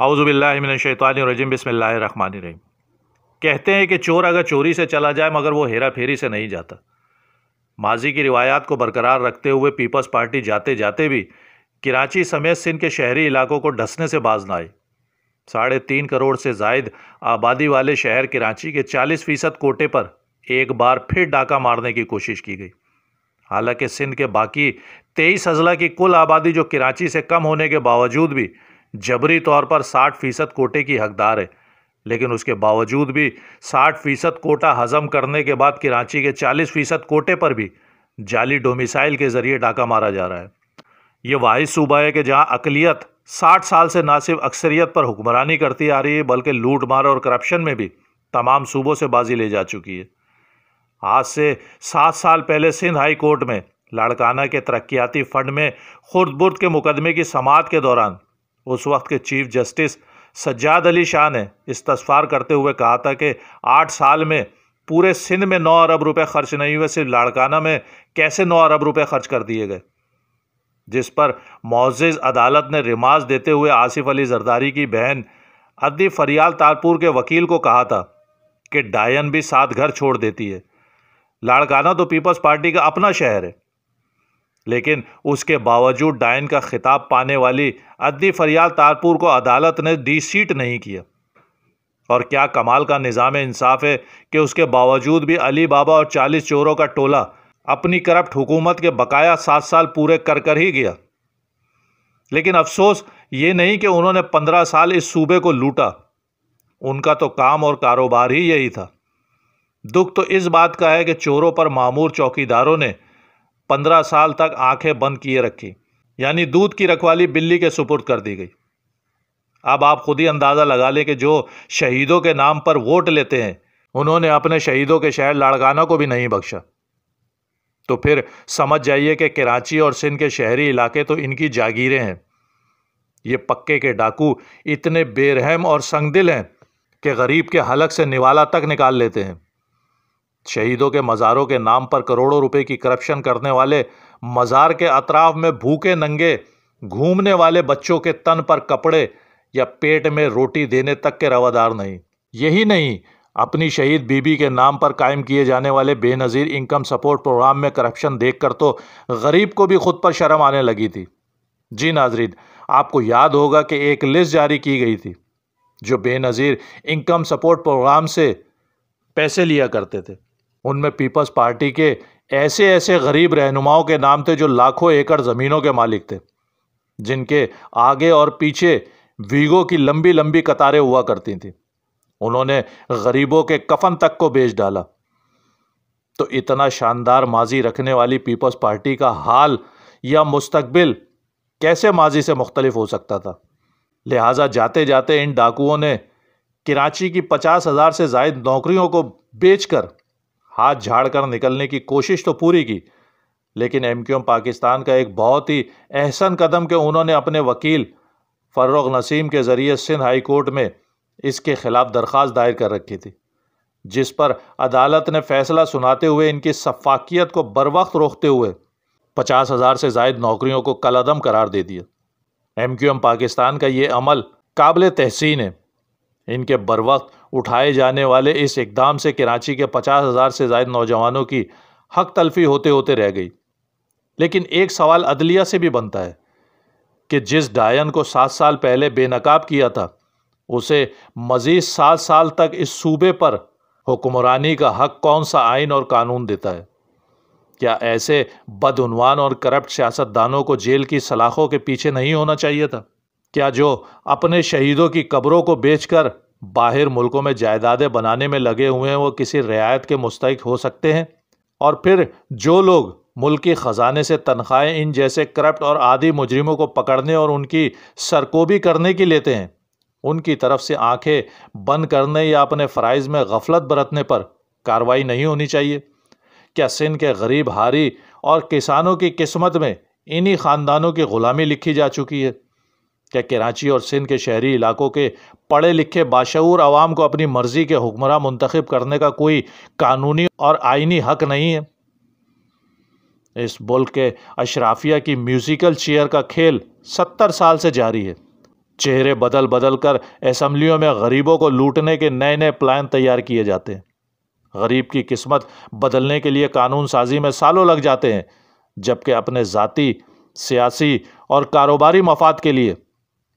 आउज़बिल्लिमिनशैतरजीम बसमीम कहते हैं कि चोर अगर चोरी से चला जाए मगर वो हेरा फेरी से नहीं जाता माजी की रिवायात को बरकरार रखते हुए पीपल्स पार्टी जाते जाते भी कराची समेत सिंध के शहरी इलाकों को डसने से बाज न आई साढ़े तीन करोड़ से जायद आबादी वाले शहर कराची के चालीस फ़ीसद कोटे पर एक बार फिर डाका मारने की कोशिश की गई हालांकि सिंध के बाकी तेईस अजला की कुल आबादी जो कराची से कम होने के बावजूद भी जबरी तौर पर 60 फ़ीसद कोटे की हकदार है लेकिन उसके बावजूद भी 60 फ़ीसद कोटा हजम करने के बाद कराची के 40 फ़ीसद कोटे पर भी जाली डोमिसाइल के ज़रिए डाका मारा जा रहा है ये वाहिद सूबा है कि जहाँ अकलीत 60 साल से ना सिर्फ अक्सरियत पर हुक्मरानी करती आ रही है बल्कि लूट मार और करप्शन में भी तमाम सूबों से बाजी ले जा चुकी है आज से सात साल पहले सिंध हाई कोर्ट में लाड़काना के तरक्याती फ़ंड में खुर्द बुर्द के मुकदमे की समात के दौरान उस वक्त के चीफ जस्टिस सज्जाद अली शाह ने तस्फार करते हुए कहा था कि आठ साल में पूरे सिंध में नौ अरब रुपए खर्च नहीं हुए सिर्फ लाड़काना में कैसे नौ अरब रुपए खर्च कर दिए गए जिस पर मोज़ अदालत ने रिमाज देते हुए आसिफ अली जरदारी की बहन अदी फरियाल तारपुर के वकील को कहा था कि डायन भी सात घर छोड़ देती है लाड़काना तो पीपल्स पार्टी का अपना शहर है लेकिन उसके बावजूद डायन का खिताब पाने वाली अद्दी फरियाल तारपुर को अदालत ने डी सीट नहीं किया और क्या कमाल का निज़ाम इंसाफ है कि उसके बावजूद भी अली बाबा और चालीस चोरों का टोला अपनी करप्ट हुकूमत के बकाया सात साल पूरे कर कर ही गया लेकिन अफसोस ये नहीं कि उन्होंने पंद्रह साल इस सूबे को लूटा उनका तो काम और कारोबार ही यही था दुख तो इस बात का है कि चोरों पर मामूर चौकीदारों ने पंद्रह साल तक आंखें बंद किए रखी यानी दूध की रखवाली बिल्ली के सुपुर्द कर दी गई अब आप खुद ही अंदाज़ा लगा लें कि जो शहीदों के नाम पर वोट लेते हैं उन्होंने अपने शहीदों के शहर लाड़काना को भी नहीं बख्शा तो फिर समझ जाइए कि कराची और सिंध के शहरी इलाके तो इनकी जागीरें हैं ये पक्के के डाकू इतने बेरहम और संगदिल हैं कि गरीब के हलक से निवाला तक निकाल लेते हैं शहीदों के मज़ारों के नाम पर करोड़ों रुपए की करप्शन करने वाले मज़ार के अतराफ में भूखे नंगे घूमने वाले बच्चों के तन पर कपड़े या पेट में रोटी देने तक के रवादार नहीं यही नहीं अपनी शहीद बीबी के नाम पर कायम किए जाने वाले बेनज़ीर इनकम सपोर्ट प्रोग्राम में करप्शन देखकर तो गरीब को भी खुद पर शर्म आने लगी थी जी नाजरीन आपको याद होगा कि एक लिस्ट जारी की गई थी जो बेनज़ीर इनकम सपोर्ट प्रोग्राम से पैसे लिया करते थे उनमें पीपल्स पार्टी के ऐसे ऐसे गरीब रहनुमाओं के नाम थे जो लाखों एकड़ ज़मीनों के मालिक थे जिनके आगे और पीछे वीगो की लंबी लंबी कतारें हुआ करती थीं उन्होंने गरीबों के कफन तक को बेच डाला तो इतना शानदार माजी रखने वाली पीपल्स पार्टी का हाल या मुस्तकबिल कैसे माजी से मुख्तलिफ हो सकता था लिहाजा जाते जाते इन डाकुओं ने कराची की पचास हज़ार से जायद नौकरियों को बेचकर हाथ झाड़कर निकलने की कोशिश तो पूरी की लेकिन एम पाकिस्तान का एक बहुत ही एहसन कदम के उन्होंने अपने वकील फर्रोग नसीम के ज़रिए सिंध हाई कोर्ट में इसके ख़िलाफ़ दरख्वास्त दायर कर रखी थी जिस पर अदालत ने फैसला सुनाते हुए इनकी शफाकियत को बर वक्त रोकते हुए पचास हज़ार से जायद नौकरियों को कलदम करार दे दिया एम क्यू एम पाकिस्तान का ये अमल काबिल तहसीन है इनके बर वक्त उठाए जाने वाले इस इकदाम से कराची के पचास हज़ार से जायद नौजवानों की हक तलफी होते होते रह गई लेकिन एक सवाल अदलिया से भी बनता है कि जिस डायन को सात साल पहले बेनकाब किया था उसे मज़ीद सात साल तक इस सूबे पर हुक्मरानी का हक कौन सा आइन और कानून देता है क्या ऐसे बदनवान और करप्ट सियासतदानों को जेल की सलाखों के पीछे नहीं होना चाहिए था क्या जो अपने शहीदों की कब्रों को बेचकर बाहर मुल्कों में जायदादें बनाने में लगे हुए हैं वो किसी रियायत के मुस्तक हो सकते हैं और फिर जो लोग मुल्क ख़जाने से तनख्वाहें इन जैसे करप्ट और आदि मुजरिमों को पकड़ने और उनकी सरकोबी करने की लेते हैं उनकी तरफ से आंखें बंद करने या अपने फ़राइज़ में गफलत बरतने पर कार्रवाई नहीं होनी चाहिए क्या सिंध के गरीब हारी और किसानों की किस्मत में इन्हीं ख़ानदानों की ग़ुलामी लिखी जा चुकी है क्या कराची और सिंध के शहरी इलाकों के पढ़े लिखे बाशूर आवाम को अपनी मर्ज़ी के हुक्मरान मंतखब करने का कोई कानूनी और आइनी हक नहीं है इस मुल्क के अशराफिया की म्यूज़िकल चेयर का खेल सत्तर साल से जारी है चेहरे बदल बदल कर असम्बलियों में गरीबों को लूटने के नए नए प्लान तैयार किए जाते हैं गरीब की किस्मत बदलने के लिए कानून साजी में सालों लग जाते हैं जबकि अपने ज़ाती सियासी और कारोबारी मफाद के लिए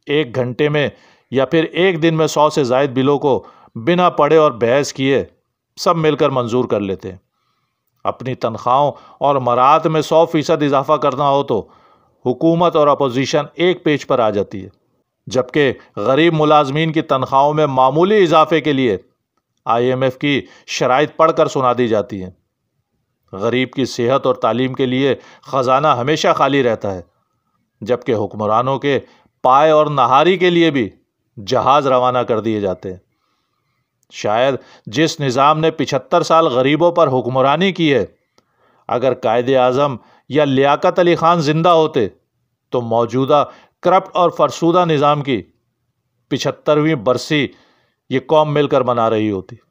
एक घंटे में या फिर एक दिन में सौ से जायद बिलों को बिना पढ़े और बहस किए सब मिलकर मंजूर कर लेते हैं अपनी तनख्वाहों और मरात में सौ फ़ीसद इजाफा करना हो तो हुकूमत और अपोजिशन एक पेज पर आ जाती है जबकि गरीब मुलाजमीन की तनख्वाहों में मामूली इजाफे के लिए आईएमएफ की शराइ पढ़ कर सुना दी जाती है गरीब की सेहत और तालीम के लिए ख़जाना हमेशा खाली रहता है जबकि हुक्मरानों के पाए और नहारी के लिए भी जहाज़ रवाना कर दिए जाते हैं शायद जिस निज़ाम ने पिछहत्तर साल गरीबों पर हुक्मरानी की है अगर कायद आज़म या लियाकत अली ख़ान ज़िंदा होते तो मौजूदा करप्ट और फरसूदा निज़ाम की पिछहत्तरवीं बरसी ये कौम मिलकर मना रही होती